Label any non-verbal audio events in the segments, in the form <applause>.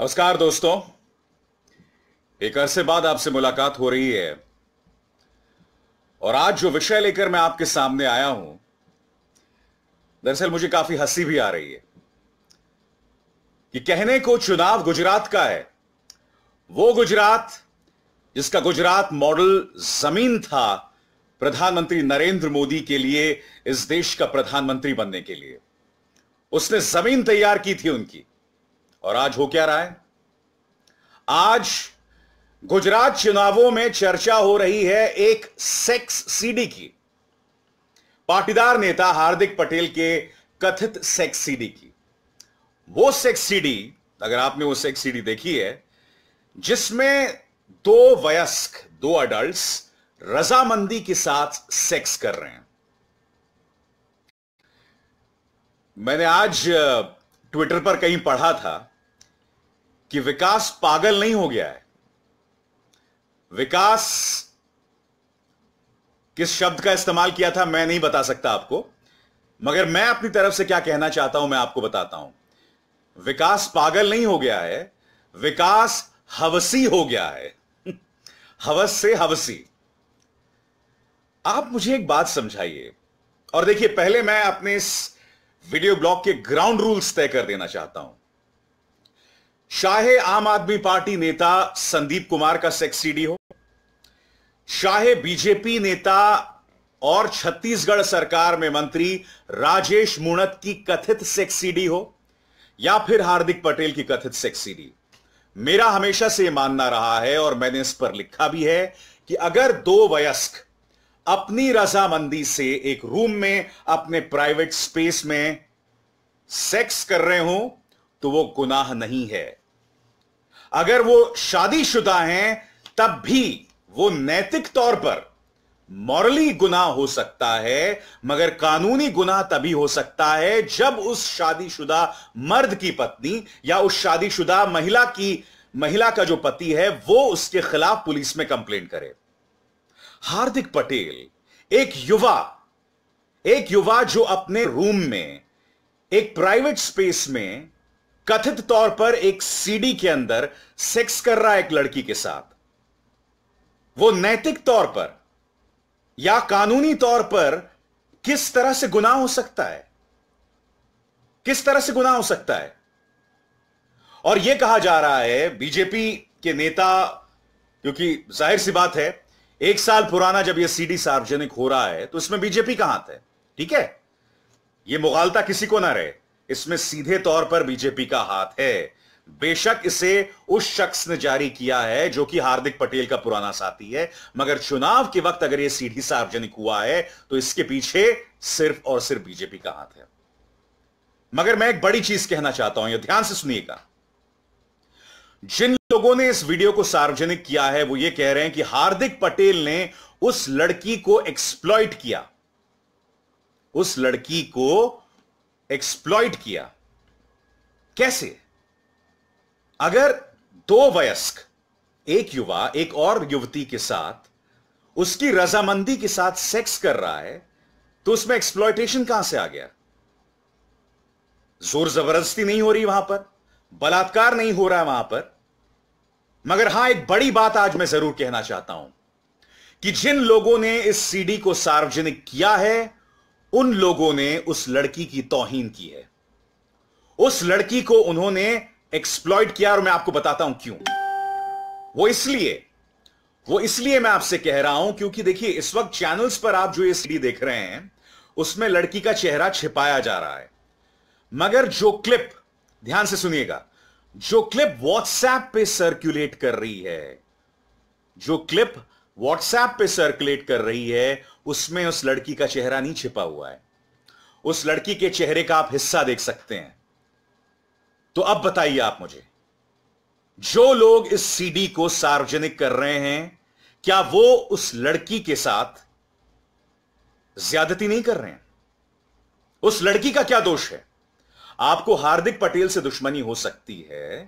नमस्कार दोस्तों एक अरसे बाद आपसे मुलाकात हो रही है और आज जो विषय लेकर मैं आपके सामने आया हूं दरअसल मुझे काफी हंसी भी आ रही है कि कहने को चुनाव गुजरात का है वो गुजरात जिसका गुजरात मॉडल जमीन था प्रधानमंत्री नरेंद्र मोदी के लिए इस देश का प्रधानमंत्री बनने के लिए उसने जमीन तैयार की थी उनकी और आज हो क्या रहा है आज गुजरात चुनावों में चर्चा हो रही है एक सेक्स सीडी की पाटीदार नेता हार्दिक पटेल के कथित सेक्स सीडी की वो सेक्स सीडी अगर आपने वो सेक्स सीडी देखी है जिसमें दो वयस्क दो अडल्ट रजामंदी के साथ सेक्स कर रहे हैं मैंने आज ट्विटर पर कहीं पढ़ा था कि विकास पागल नहीं हो गया है विकास किस शब्द का इस्तेमाल किया था मैं नहीं बता सकता आपको मगर मैं अपनी तरफ से क्या कहना चाहता हूं मैं आपको बताता हूं विकास पागल नहीं हो गया है विकास हवसी हो गया है <laughs> हवस से हवसी आप मुझे एक बात समझाइए और देखिए पहले मैं अपने इस वीडियो ब्लॉग के ग्राउंड रूल्स तय कर देना चाहता हूं चाहे आम आदमी पार्टी नेता संदीप कुमार का सेक्स सीडी हो चाहे बीजेपी नेता और छत्तीसगढ़ सरकार में मंत्री राजेश मूणत की कथित सेक्स सीडी हो या फिर हार्दिक पटेल की कथित सेक्स सीडी मेरा हमेशा से मानना रहा है और मैंने इस पर लिखा भी है कि अगर दो वयस्क अपनी रजामंदी से एक रूम में अपने प्राइवेट स्पेस में सेक्स कर रहे हो तो वो गुनाह नहीं है अगर वो शादीशुदा हैं तब भी वो नैतिक तौर पर मॉरली गुना हो सकता है मगर कानूनी गुना तभी हो सकता है जब उस शादीशुदा मर्द की पत्नी या उस शादीशुदा महिला की महिला का जो पति है वो उसके खिलाफ पुलिस में कंप्लेन करे हार्दिक पटेल एक युवा एक युवा जो अपने रूम में एक प्राइवेट स्पेस में कथित तौर पर एक सीडी के अंदर सेक्स कर रहा है एक लड़की के साथ वो नैतिक तौर पर या कानूनी तौर पर किस तरह से गुनाह हो सकता है किस तरह से गुनाह हो सकता है और यह कहा जा रहा है बीजेपी के नेता क्योंकि जाहिर सी बात है एक साल पुराना जब यह सीडी सार्वजनिक हो रहा है तो इसमें बीजेपी कहां थे ठीक है यह मुगालता किसी को ना रहे इसमें सीधे तौर पर बीजेपी का हाथ है बेशक इसे उस शख्स ने जारी किया है जो कि हार्दिक पटेल का पुराना साथी है मगर चुनाव के वक्त अगर यह सीढ़ी सार्वजनिक हुआ है तो इसके पीछे सिर्फ और सिर्फ बीजेपी का हाथ है मगर मैं एक बड़ी चीज कहना चाहता हूं यह ध्यान से सुनिएगा जिन लोगों ने इस वीडियो को सार्वजनिक किया है वो ये कह रहे हैं कि हार्दिक पटेल ने उस लड़की को एक्सप्लॉइट किया उस लड़की को एक्सप्लॉइट किया कैसे अगर दो वयस्क एक युवा एक और युवती के साथ उसकी रजामंदी के साथ सेक्स कर रहा है तो उसमें एक्सप्लॉयटेशन कहां से आ गया जोर जबरदस्ती नहीं हो रही वहां पर बलात्कार नहीं हो रहा है वहां पर मगर हां एक बड़ी बात आज मैं जरूर कहना चाहता हूं कि जिन लोगों ने इस सीडी को सार्वजनिक किया है उन लोगों ने उस लड़की की तोहीन की है उस लड़की को उन्होंने एक्सप्लॉइट किया और मैं आपको बताता हूं क्यों वो इसलिए वो इसलिए मैं आपसे कह रहा हूं क्योंकि देखिए इस वक्त चैनल्स पर आप जो ये सीडी देख रहे हैं उसमें लड़की का चेहरा छिपाया जा रहा है मगर जो क्लिप ध्यान से सुनिएगा जो क्लिप व्हाट्सएप पे सर्कुलेट कर रही है जो क्लिप व्हाट्सएप पे सर्कुलेट कर रही है उसमें उस लड़की का चेहरा नहीं छिपा हुआ है उस लड़की के चेहरे का आप हिस्सा देख सकते हैं तो अब बताइए आप मुझे जो लोग इस सीडी को सार्वजनिक कर रहे हैं क्या वो उस लड़की के साथ ज्यादती नहीं कर रहे हैं उस लड़की का क्या दोष है आपको हार्दिक पटेल से दुश्मनी हो सकती है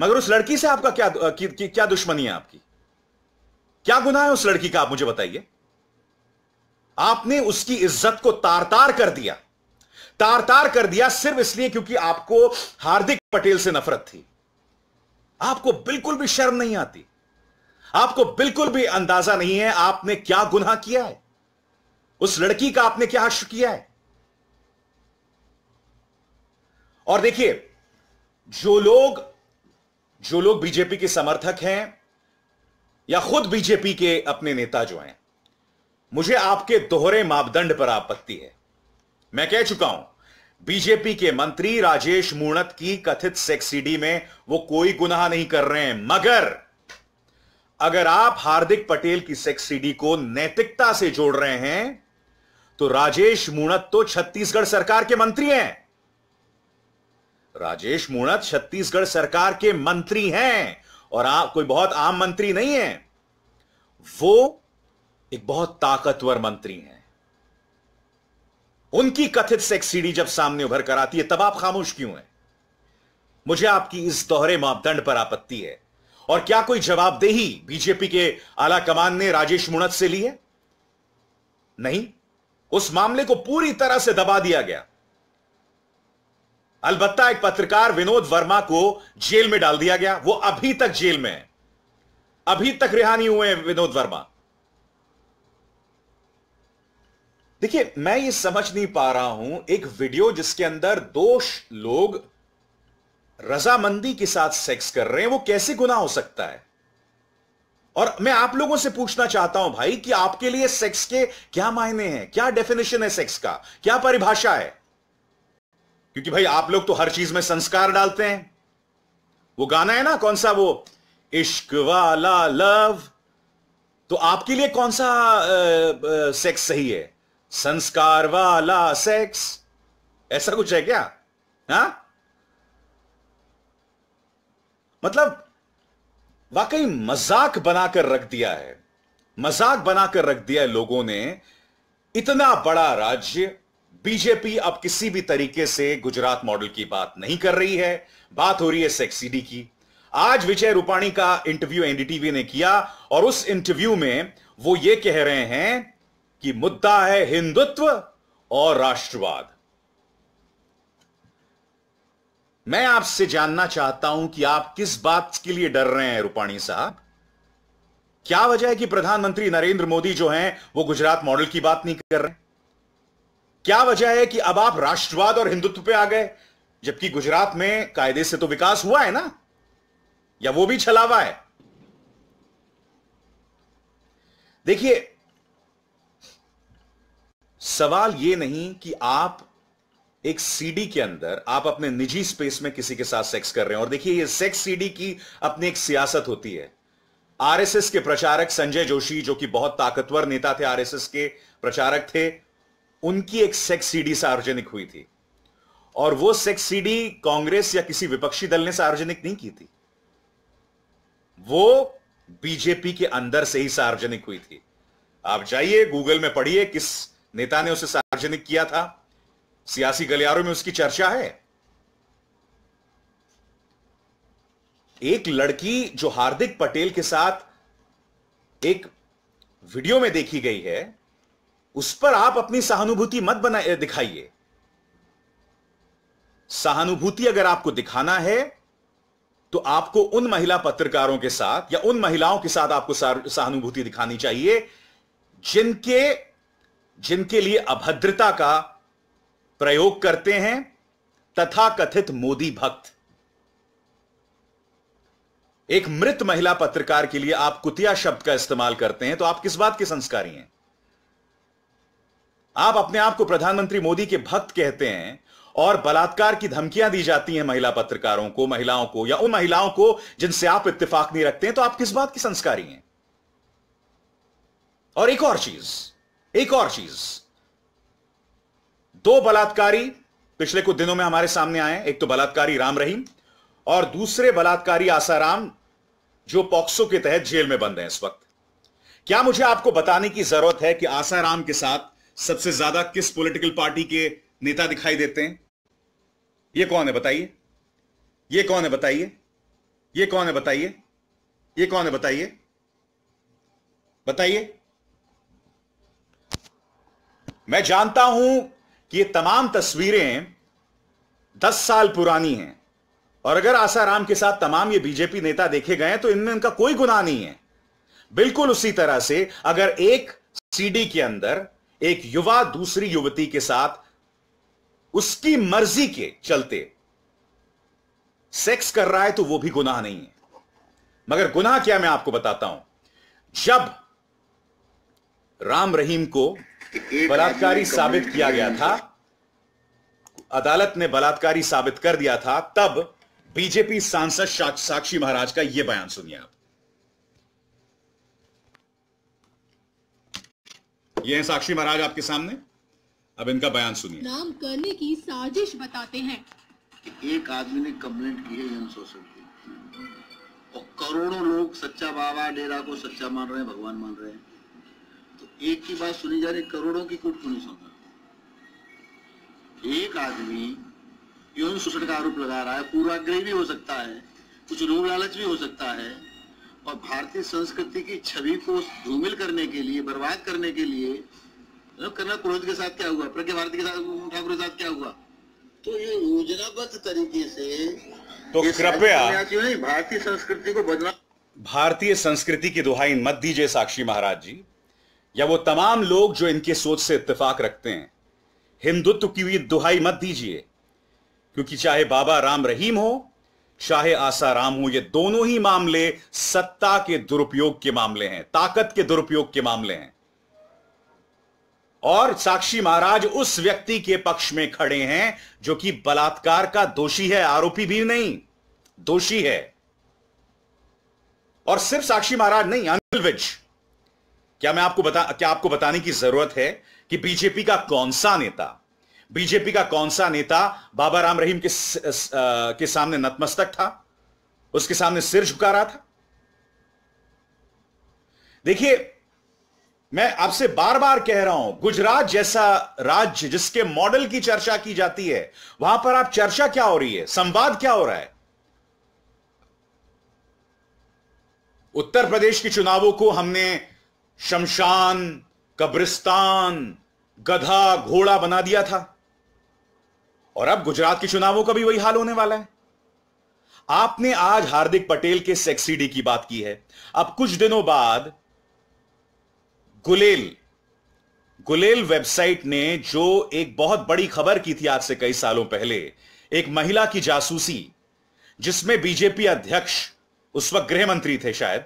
मगर उस लड़की से आपका क्या क्या दुश्मनी है आपकी क्या गुनाह है उस लड़की का आप मुझे बताइए आपने उसकी इज्जत को तार तार कर दिया तार तार कर दिया सिर्फ इसलिए क्योंकि आपको हार्दिक पटेल से नफरत थी आपको बिल्कुल भी शर्म नहीं आती आपको बिल्कुल भी अंदाजा नहीं है आपने क्या गुनाह किया है उस लड़की का आपने क्या हश किया है और देखिए जो लोग जो लोग बीजेपी के समर्थक हैं या खुद बीजेपी के अपने नेता जो हैं मुझे आपके दोहरे मापदंड पर आपत्ति है मैं कह चुका हूं बीजेपी के मंत्री राजेश मूणत की कथित सेक्सीडी में वो कोई गुनाह नहीं कर रहे हैं मगर अगर आप हार्दिक पटेल की सेक्सीडी को नैतिकता से जोड़ रहे हैं तो राजेश मूणत तो छत्तीसगढ़ सरकार के मंत्री हैं राजेश मूणत छत्तीसगढ़ सरकार के मंत्री हैं और आ, कोई बहुत आम मंत्री नहीं है वो एक बहुत ताकतवर मंत्री हैं उनकी कथित सेक्स सीढ़ी जब सामने उभर कर आती है तब आप खामोश क्यों हैं मुझे आपकी इस दोहरे मापदंड पर आपत्ति है और क्या कोई जवाबदेही बीजेपी के आला कमान ने राजेश मुणत से ली है नहीं उस मामले को पूरी तरह से दबा दिया गया अलबत्ता एक पत्रकार विनोद वर्मा को जेल में डाल दिया गया वो अभी तक जेल में है अभी तक रिहा नहीं हुए विनोद वर्मा देखिए मैं ये समझ नहीं पा रहा हूं एक वीडियो जिसके अंदर दोष लोग रजामंदी के साथ सेक्स कर रहे हैं वो कैसे गुना हो सकता है और मैं आप लोगों से पूछना चाहता हूं भाई कि आपके लिए सेक्स के क्या मायने हैं क्या डेफिनेशन है सेक्स का क्या परिभाषा है क्योंकि भाई आप लोग तो हर चीज में संस्कार डालते हैं वो गाना है ना कौन सा वो इश्क वाला लव तो आपके लिए कौन सा आ, आ, सेक्स सही है संस्कार वाला सेक्स ऐसा कुछ है क्या हा मतलब वाकई मजाक बनाकर रख दिया है मजाक बनाकर रख दिया है लोगों ने इतना बड़ा राज्य बीजेपी अब किसी भी तरीके से गुजरात मॉडल की बात नहीं कर रही है बात हो रही है सेक्सीडी की आज विजय रूपाणी का इंटरव्यू एनडीटीवी ने किया और उस इंटरव्यू में वो ये कह रहे हैं कि मुद्दा है हिंदुत्व और राष्ट्रवाद मैं आपसे जानना चाहता हूं कि आप किस बात के लिए डर रहे हैं रूपाणी साहब क्या वजह है कि प्रधानमंत्री नरेंद्र मोदी जो हैं वो गुजरात मॉडल की बात नहीं कर रहे हैं क्या वजह है कि अब आप राष्ट्रवाद और हिंदुत्व पे आ गए जबकि गुजरात में कायदे से तो विकास हुआ है ना या वो भी छलावा है देखिए सवाल ये नहीं कि आप एक सीडी के अंदर आप अपने निजी स्पेस में किसी के साथ सेक्स कर रहे हैं और देखिए ये सेक्स सीडी की अपनी एक सियासत होती है आरएसएस के प्रचारक संजय जोशी जो कि बहुत ताकतवर नेता थे आरएसएस के प्रचारक थे उनकी एक सेक्स सीडी सार्वजनिक हुई थी और वो सेक्स सीडी कांग्रेस या किसी विपक्षी दल ने सार्वजनिक नहीं की थी वो बीजेपी के अंदर से ही सार्वजनिक हुई थी आप जाइए गूगल में पढ़िए किस नेता ने उसे सार्वजनिक किया था सियासी गलियारों में उसकी चर्चा है एक लड़की जो हार्दिक पटेल के साथ एक वीडियो में देखी गई है उस पर आप अपनी सहानुभूति मत बना दिखाइए सहानुभूति अगर आपको दिखाना है तो आपको उन महिला पत्रकारों के साथ या उन महिलाओं के साथ आपको सहानुभूति दिखानी चाहिए जिनके जिनके लिए अभद्रता का प्रयोग करते हैं तथा कथित मोदी भक्त एक मृत महिला पत्रकार के लिए आप कुतिया शब्द का इस्तेमाल करते हैं तो आप किस बात के संस्कारी हैं आप अपने आप को प्रधानमंत्री मोदी के भक्त कहते हैं और बलात्कार की धमकियां दी जाती हैं महिला पत्रकारों को महिलाओं को या उन महिलाओं को जिनसे आप इत्तेफाक नहीं रखते हैं तो आप किस बात की संस्कारी हैं और एक और चीज एक और चीज दो बलात्कारी पिछले कुछ दिनों में हमारे सामने आए एक तो बलात्कारी राम रहीम और दूसरे बलात्कारी आसाराम जो पॉक्सो के तहत जेल में बंद है इस वक्त क्या मुझे आपको बताने की जरूरत है कि आसाराम के साथ सबसे ज्यादा किस पॉलिटिकल पार्टी के नेता दिखाई देते हैं ये कौन है बताइए ये कौन है बताइए ये कौन है बताइए ये कौन है बताइए बताइए मैं जानता हूं कि ये तमाम तस्वीरें दस साल पुरानी हैं और अगर आसाराम के साथ तमाम ये बीजेपी नेता देखे गए तो इनमें उनका कोई गुनाह नहीं है बिल्कुल उसी तरह से अगर एक सीडी के अंदर एक युवा दूसरी युवती के साथ उसकी मर्जी के चलते सेक्स कर रहा है तो वो भी गुनाह नहीं है मगर गुनाह क्या मैं आपको बताता हूं जब राम रहीम को बलात्कारी साबित किया गया था अदालत ने बलात्कारी साबित कर दिया था तब बीजेपी सांसद साक्षी महाराज का यह बयान सुनिए आप ये हैं साक्षी महाराज आपके सामने अब इनका बयान सुनिए नाम करने की साजिश बताते हैं एक आदमी ने कम्प्लेट की है शोषण की और करोड़ों लोग सच्चा बाबा डेरा को सच्चा मान रहे हैं भगवान मान रहे हैं तो एक की बात सुनी जा रही करोड़ों की कुट क्यों नहीं सुन रहा एक आदमी यौन शोषण का आरोप लगा रहा है पूर्वाग्रह भी हो सकता है कुछ रोग लालच भी हो सकता है और भारतीय संस्कृति की छवि को धूमिल करने के लिए बर्बाद करने के लिए कर्नल क्रोध के साथ क्या हुआ प्रज्ञा भारती के साथ ठाकुर के साथ क्या हुआ तो ये योजनाबद्ध तरीके से तो कृपया भारतीय संस्कृति को बदला भारतीय संस्कृति की दुहाई मत दीजिए साक्षी महाराज जी या वो तमाम लोग जो इनके सोच से इत्तेफाक रखते हैं हिंदुत्व की भी दुहाई मत दीजिए क्योंकि चाहे बाबा राम रहीम हो शाह आसाराम हो ये दोनों ही मामले सत्ता के दुरुपयोग के मामले हैं ताकत के दुरुपयोग के मामले हैं और साक्षी महाराज उस व्यक्ति के पक्ष में खड़े हैं जो कि बलात्कार का दोषी है आरोपी भी नहीं दोषी है और सिर्फ साक्षी महाराज नहीं अनिल विज क्या मैं आपको बता क्या आपको बताने की जरूरत है कि बीजेपी का कौन सा नेता बीजेपी का कौन सा नेता बाबा राम रहीम के के सामने नतमस्तक था उसके सामने सिर झुका रहा था देखिए मैं आपसे बार बार कह रहा हूं गुजरात जैसा राज्य जिसके मॉडल की चर्चा की जाती है वहां पर आप चर्चा क्या हो रही है संवाद क्या हो रहा है उत्तर प्रदेश के चुनावों को हमने शमशान कब्रिस्तान गधा घोड़ा बना दिया था और अब गुजरात के चुनावों का भी वही हाल होने वाला है आपने आज हार्दिक पटेल के सेक्सीडी की बात की है अब कुछ दिनों बाद गुलेल गुलेल वेबसाइट ने जो एक बहुत बड़ी खबर की थी आज से कई सालों पहले एक महिला की जासूसी जिसमें बीजेपी अध्यक्ष उस वक्त गृहमंत्री थे शायद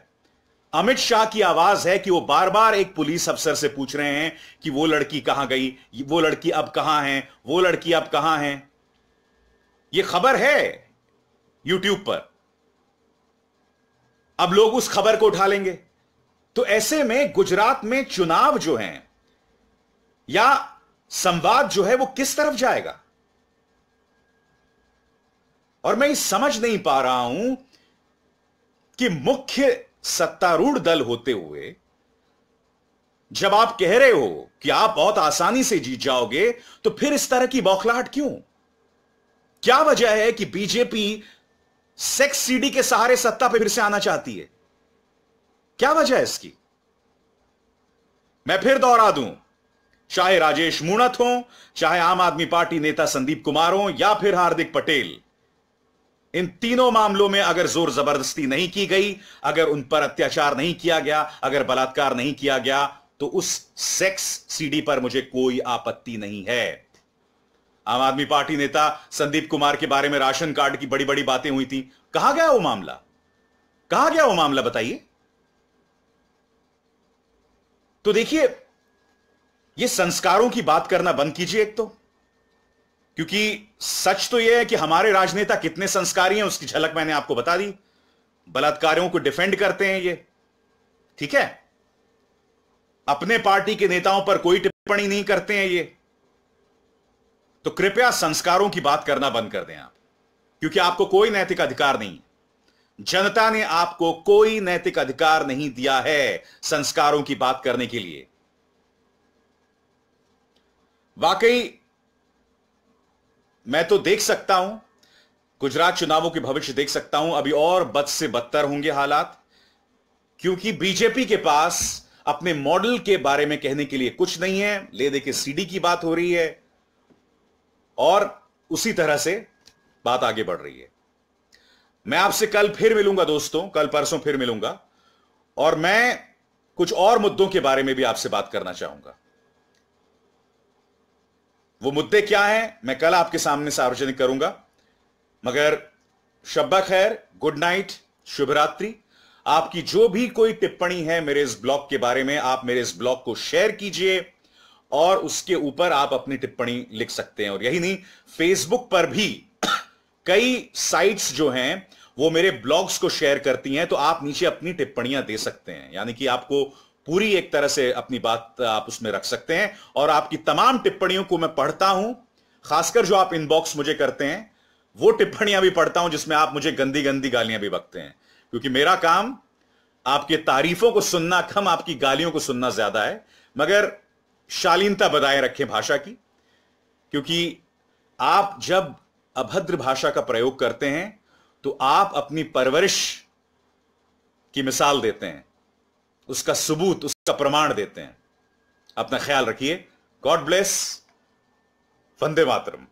अमित शाह की आवाज है कि वो बार बार एक पुलिस अफसर से पूछ रहे हैं कि वो लड़की कहां गई वो लड़की अब कहां है वो लड़की अब कहां है ये खबर है यूट्यूब पर अब लोग उस खबर को उठा लेंगे तो ऐसे में गुजरात में चुनाव जो है या संवाद जो है वो किस तरफ जाएगा और मैं समझ नहीं पा रहा हूं कि मुख्य सत्तारूढ़ दल होते हुए जब आप कह रहे हो कि आप बहुत आसानी से जीत जाओगे तो फिर इस तरह की बौखलाहट क्यों क्या वजह है कि बीजेपी सेक्स सीडी के सहारे सत्ता पर फिर से आना चाहती है क्या वजह है इसकी मैं फिर दोहरा दूं चाहे राजेश मूणत हो चाहे आम आदमी पार्टी नेता संदीप कुमार हो या फिर हार्दिक पटेल इन तीनों मामलों में अगर जोर जबरदस्ती नहीं की गई अगर उन पर अत्याचार नहीं किया गया अगर बलात्कार नहीं किया गया तो उस सेक्स सीडी पर मुझे कोई आपत्ति नहीं है आम आदमी पार्टी नेता संदीप कुमार के बारे में राशन कार्ड की बड़ी बड़ी बातें हुई थी कहा गया वो मामला कहा गया वो मामला बताइए तो देखिए ये संस्कारों की बात करना बंद कीजिए एक तो क्योंकि सच तो यह है कि हमारे राजनेता कितने संस्कारी हैं उसकी झलक मैंने आपको बता दी बलात्कारियों को डिफेंड करते हैं ये ठीक है अपने पार्टी के नेताओं पर कोई टिप्पणी नहीं करते हैं ये तो कृपया संस्कारों की बात करना बंद कर दें आप क्योंकि आपको कोई नैतिक अधिकार नहीं जनता ने आपको कोई नैतिक अधिकार नहीं दिया है संस्कारों की बात करने के लिए वाकई मैं तो देख सकता हूं गुजरात चुनावों के भविष्य देख सकता हूं अभी और बद से बदतर होंगे हालात क्योंकि बीजेपी के पास अपने मॉडल के बारे में कहने के लिए कुछ नहीं है ले दे के सीडी की बात हो रही है और उसी तरह से बात आगे बढ़ रही है मैं आपसे कल फिर मिलूंगा दोस्तों कल परसों फिर मिलूंगा और मैं कुछ और मुद्दों के बारे में भी आपसे बात करना चाहूंगा वो मुद्दे क्या हैं मैं कल आपके सामने सार्वजनिक करूंगा मगर शब्बा खैर गुड नाइट शुभरात्रि आपकी जो भी कोई टिप्पणी है मेरे इस ब्लॉग के बारे में आप मेरे इस ब्लॉग को शेयर कीजिए और उसके ऊपर आप अपनी टिप्पणी लिख सकते हैं और यही नहीं फेसबुक पर भी <coughs> कई साइट्स जो हैं वो मेरे ब्लॉग्स को शेयर करती हैं तो आप नीचे अपनी टिप्पणियां दे सकते हैं यानी कि आपको पूरी एक तरह से अपनी बात आप उसमें रख सकते हैं और आपकी तमाम टिप्पणियों को मैं पढ़ता हूं खासकर जो आप इनबॉक्स मुझे करते हैं वो टिप्पणियां भी पढ़ता हूं जिसमें आप मुझे गंदी गंदी गालियां भी बकते हैं क्योंकि मेरा काम आपके तारीफों को सुनना कम आपकी गालियों को सुनना ज्यादा है मगर शालीनता बनाए रखें भाषा की क्योंकि आप जब अभद्र भाषा का प्रयोग करते हैं तो आप अपनी परवरिश की मिसाल देते हैं उसका सबूत उसका प्रमाण देते हैं अपना ख्याल रखिए गॉड ब्लेस वंदे मातरम